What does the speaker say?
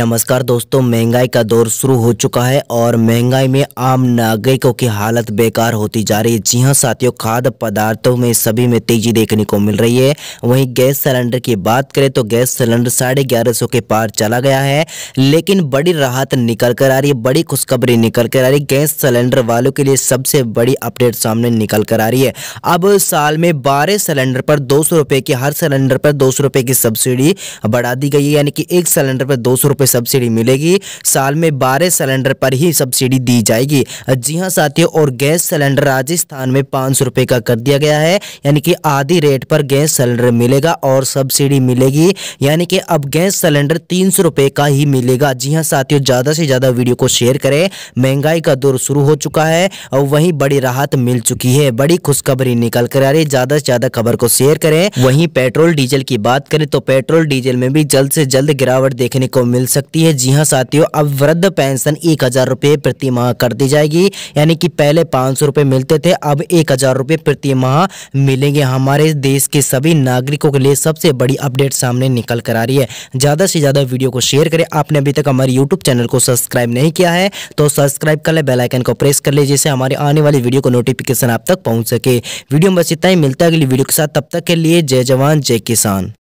नमस्कार दोस्तों महंगाई का दौर शुरू हो चुका है और महंगाई में आम नागरिकों की हालत बेकार होती जा रही है जी हाँ साथियों खाद्य पदार्थों में सभी में तेजी देखने को मिल रही है वहीं गैस सिलेंडर की बात करें तो गैस सिलेंडर साढ़े ग्यारह सौ के पार चला गया है लेकिन बड़ी राहत निकल कर आ रही है बड़ी खुशखबरी निकल कर आ रही है गैस सिलेंडर वालों के लिए सबसे बड़ी अपडेट सामने निकल कर आ रही है अब साल में बारह सिलेंडर पर दो सौ की हर सिलेंडर पर दो सौ की सब्सिडी बढ़ा दी गई है यानी कि एक सिलेंडर पर दो सौ रुपए सब्सिडी मिलेगी साल में बारह सिलेंडर पर ही सब्सिडी दी जाएगी जी हाँ साथियों और गैस सिलेंडर राजस्थान में पाँच सौ का कर दिया गया है यानी कि आधी रेट पर गैस सिलेंडर मिलेगा और सब्सिडी मिलेगी यानी कि अब गैस सिलेंडर तीन सौ का ही मिलेगा जी हाँ साथियों ज़्यादा से ज़्यादा वीडियो को शेयर करें महंगाई का दौर शुरू हो चुका है और वहीं बड़ी राहत मिल चुकी है बड़ी खुशखबरी निकल कर आ रही है ज़्यादा से ज़्यादा खबर को शेयर करें वहीं पेट्रोल डीजल की बात करें तो पेट्रोल डीजल में भी जल्द से जल्द गिरावट देखने को मिल सकती सकती है जी हाँ साथियों अब वृद्ध पेंशन एक हज़ार रुपये प्रति माह कर दी जाएगी यानी कि पहले पाँच सौ रुपये मिलते थे अब एक हज़ार रुपये प्रति माह मिलेंगे हमारे देश के सभी नागरिकों के लिए सबसे बड़ी अपडेट सामने निकल कर आ रही है ज़्यादा से ज़्यादा वीडियो को शेयर करें आपने अभी तक हमारे यूट्यूब चैनल को सब्सक्राइब नहीं किया है तो सब्सक्राइब कर ले बेलाइकन को प्रेस कर ले जिससे हमारे आने वाली वीडियो को नोटिफिकेशन आप तक पहुँच सके वीडियो में बस इतना ही मिलता है अगली वीडियो के साथ तब तक के लिए जय जवान जय किसान